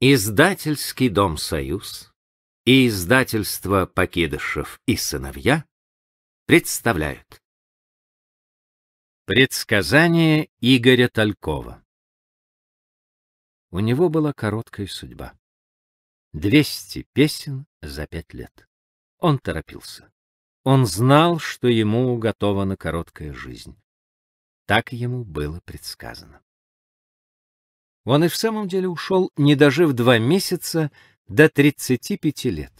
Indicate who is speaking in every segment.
Speaker 1: Издательский дом «Союз» и издательство «Покидышев и сыновья» представляют Предсказание Игоря Талькова У него была короткая судьба. 200 песен за пять лет. Он торопился. Он знал, что ему уготована короткая жизнь. Так ему было предсказано он и в самом деле ушел, не дожив два месяца до 35 лет.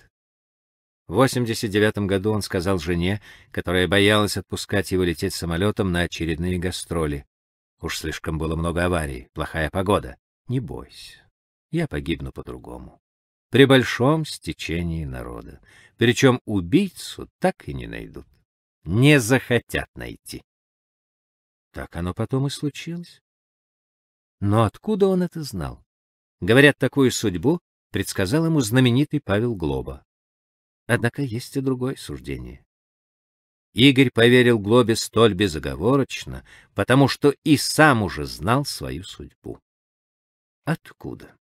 Speaker 1: В 89 году он сказал жене, которая боялась отпускать его лететь самолетом на очередные гастроли. Уж слишком было много аварий, плохая погода. Не бойся,
Speaker 2: я погибну
Speaker 1: по-другому. При большом стечении народа. Причем убийцу так и не найдут. Не захотят найти. Так оно потом и случилось. Но откуда он это знал? Говорят, такую судьбу предсказал ему знаменитый Павел Глоба. Однако есть и другое суждение. Игорь поверил Глобе столь безоговорочно, потому что и сам уже знал свою судьбу. Откуда?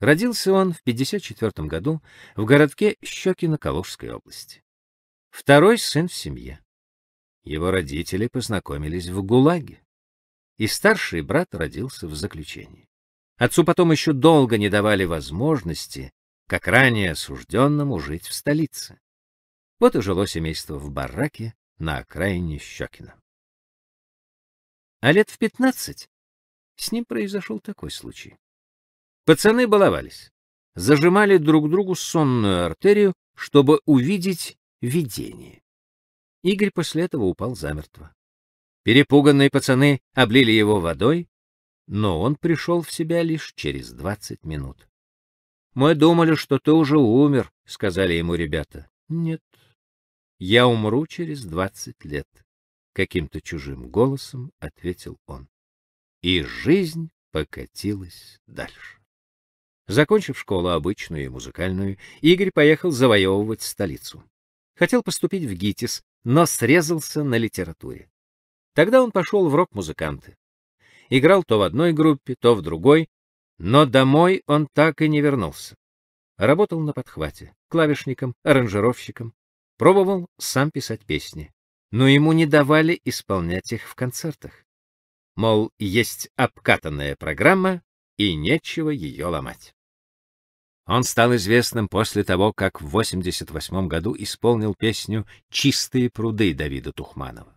Speaker 1: Родился он в 54 году в городке Щекино Калужской области. Второй сын в семье. Его родители познакомились в ГУЛАГе и старший брат родился в заключении. Отцу потом еще долго не давали возможности, как ранее осужденному, жить в столице. Вот и жило семейство в бараке на окраине Щекина. А лет в пятнадцать с ним произошел такой случай. Пацаны баловались, зажимали друг другу сонную артерию, чтобы увидеть видение. Игорь после этого упал замертво. Перепуганные пацаны облили его водой, но он пришел в себя лишь через двадцать минут. «Мы думали, что ты уже умер», — сказали ему ребята. «Нет, я умру через двадцать лет», — каким-то чужим голосом ответил он. И жизнь покатилась дальше. Закончив школу обычную и музыкальную, Игорь поехал завоевывать столицу. Хотел поступить в ГИТИС, но срезался на литературе. Тогда он пошел в рок-музыканты. Играл то в одной группе, то в другой, но домой он так и не вернулся. Работал на подхвате, клавишником, аранжировщиком, пробовал сам писать песни, но ему не давали исполнять их в концертах. Мол, есть обкатанная программа, и нечего ее ломать. Он стал известным после того, как в 88 году исполнил песню «Чистые пруды» Давида Тухманова.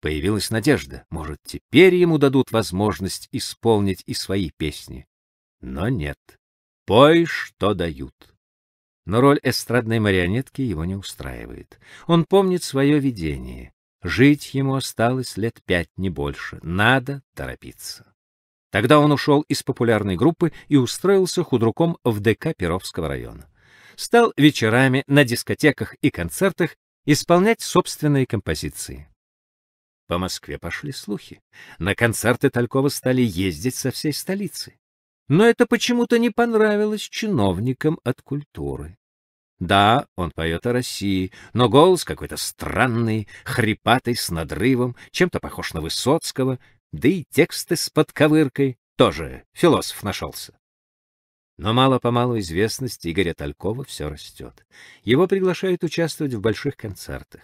Speaker 1: Появилась надежда, может, теперь ему дадут возможность исполнить и свои песни. Но нет. Пой, что дают. Но роль эстрадной марионетки его не устраивает. Он помнит свое видение. Жить ему осталось лет пять, не больше. Надо торопиться. Тогда он ушел из популярной группы и устроился худруком в ДК Перовского района. Стал вечерами на дискотеках и концертах исполнять собственные композиции. По Москве пошли слухи. На концерты Талькова стали ездить со всей столицы. Но это почему-то не понравилось чиновникам от культуры. Да, он поет о России, но голос какой-то странный, хрипатый, с надрывом, чем-то похож на Высоцкого, да и тексты с подковыркой тоже философ нашелся. Но мало-помалу известность Игоря Талькова все растет. Его приглашают участвовать в больших концертах.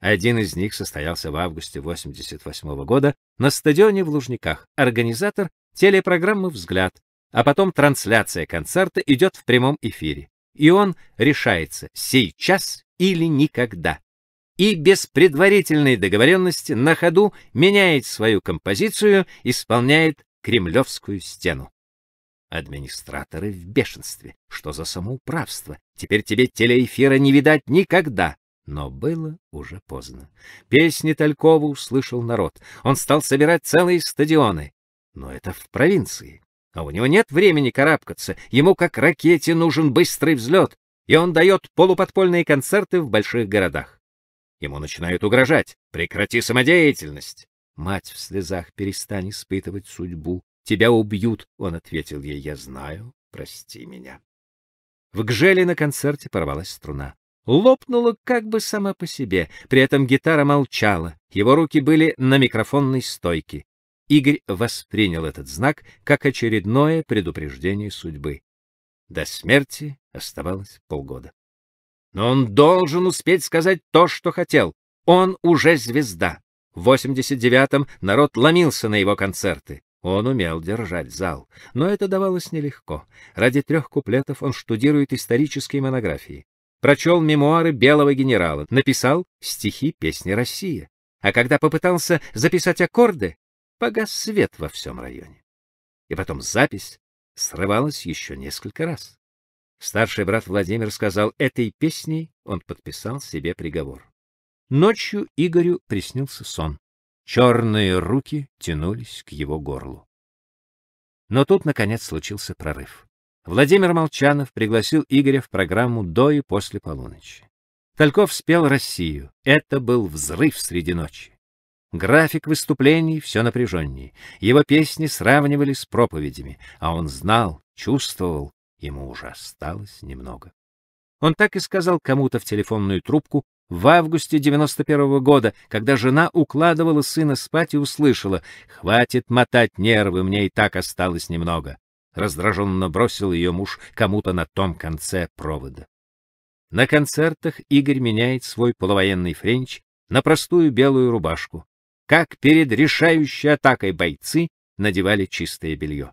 Speaker 1: Один из них состоялся в августе 88 -го года на стадионе в Лужниках. Организатор телепрограммы Взгляд, а потом трансляция концерта идет в прямом эфире. И он решается сейчас или никогда. И без предварительной договоренности на ходу меняет свою композицию, исполняет Кремлевскую стену. Администраторы в бешенстве. Что за самоуправство? Теперь тебе телеэфира не видать никогда. Но было уже поздно. Песни Талькова услышал народ. Он стал собирать целые стадионы. Но это в провинции. А у него нет времени карабкаться. Ему как ракете нужен быстрый взлет. И он дает полуподпольные концерты в больших городах. Ему начинают угрожать. Прекрати самодеятельность. Мать в слезах, перестань испытывать судьбу. Тебя убьют, он ответил ей. Я знаю, прости меня. В Гжеле на концерте порвалась струна лопнула как бы сама по себе. При этом гитара молчала. Его руки были на микрофонной стойке. Игорь воспринял этот знак как очередное предупреждение судьбы. До смерти оставалось полгода. Но он должен успеть сказать то, что хотел. Он уже звезда. В 89-м народ ломился на его концерты. Он умел держать зал, но это давалось нелегко. Ради трех куплетов он штудирует исторические монографии прочел мемуары белого генерала, написал стихи песни Россия. А когда попытался записать аккорды, погас свет во всем районе. И потом запись срывалась еще несколько раз. Старший брат Владимир сказал, этой песней он подписал себе приговор. Ночью Игорю приснился сон. Черные руки тянулись к его горлу. Но тут наконец случился прорыв. Владимир Молчанов пригласил Игоря в программу до и после полуночи. Тальков спел Россию. Это был взрыв среди ночи. График выступлений все напряженней. Его песни сравнивали с проповедями, а он знал, чувствовал, ему уже осталось немного. Он так и сказал кому-то в телефонную трубку в августе 91 -го года, когда жена укладывала сына спать и услышала: "Хватит мотать нервы, мне и так осталось немного" раздраженно бросил ее муж кому-то на том конце провода. На концертах Игорь меняет свой полувоенный френч на простую белую рубашку, как перед решающей атакой бойцы надевали чистое белье.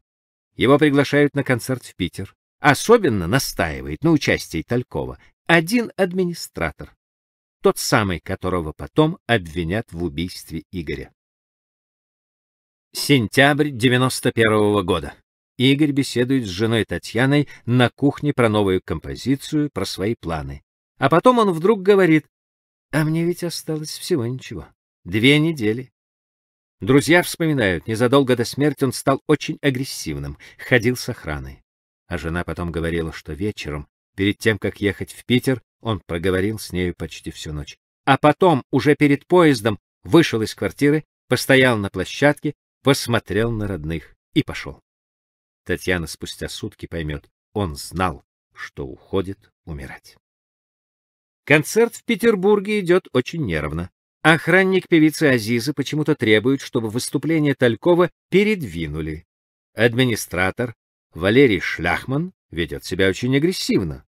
Speaker 1: Его приглашают на концерт в Питер. Особенно настаивает на участии Талькова один администратор, тот самый, которого потом обвинят в убийстве Игоря. Сентябрь 91 -го года. Игорь беседует с женой Татьяной на кухне про новую композицию, про свои планы. А потом он вдруг говорит, «А мне ведь осталось всего ничего. Две недели». Друзья вспоминают, незадолго до смерти он стал очень агрессивным, ходил с охраной. А жена потом говорила, что вечером, перед тем, как ехать в Питер, он проговорил с ней почти всю ночь. А потом, уже перед поездом, вышел из квартиры, постоял на площадке, посмотрел на родных и пошел. Татьяна спустя сутки поймет, он знал, что уходит умирать. Концерт в Петербурге идет очень нервно. Охранник певицы Азизы почему-то требует, чтобы выступление Талькова передвинули. Администратор Валерий Шляхман ведет себя очень агрессивно.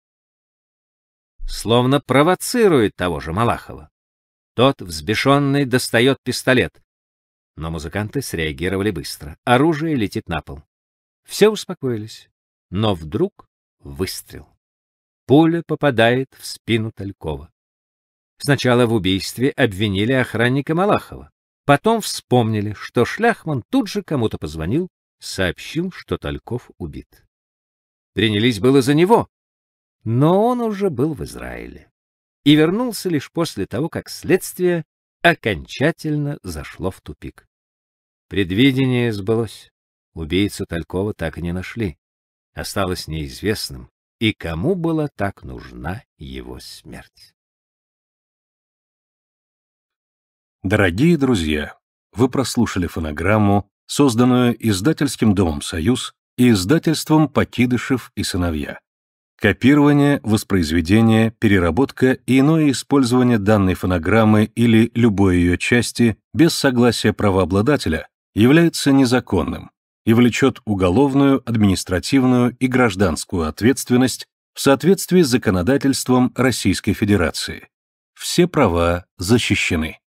Speaker 1: Словно провоцирует того же Малахова. Тот, взбешенный, достает пистолет. Но музыканты среагировали быстро. Оружие летит на пол. Все успокоились, но вдруг выстрел. Пуля попадает в спину Талькова. Сначала в убийстве обвинили охранника Малахова. Потом вспомнили, что Шляхман тут же кому-то позвонил, сообщил, что Тальков убит. Принялись было за него, но он уже был в Израиле и вернулся лишь после того, как следствие окончательно зашло в тупик. Предвидение сбылось. Убийцу Талькова так и не нашли. Осталось неизвестным, и кому была так нужна его смерть. Дорогие друзья, вы прослушали фонограмму, созданную издательским домом «Союз» и издательством «Покидышев и сыновья». Копирование, воспроизведение, переработка и иное использование данной фонограммы или любой ее части без согласия правообладателя является незаконным и влечет уголовную, административную и гражданскую ответственность в соответствии с законодательством Российской Федерации. Все права защищены.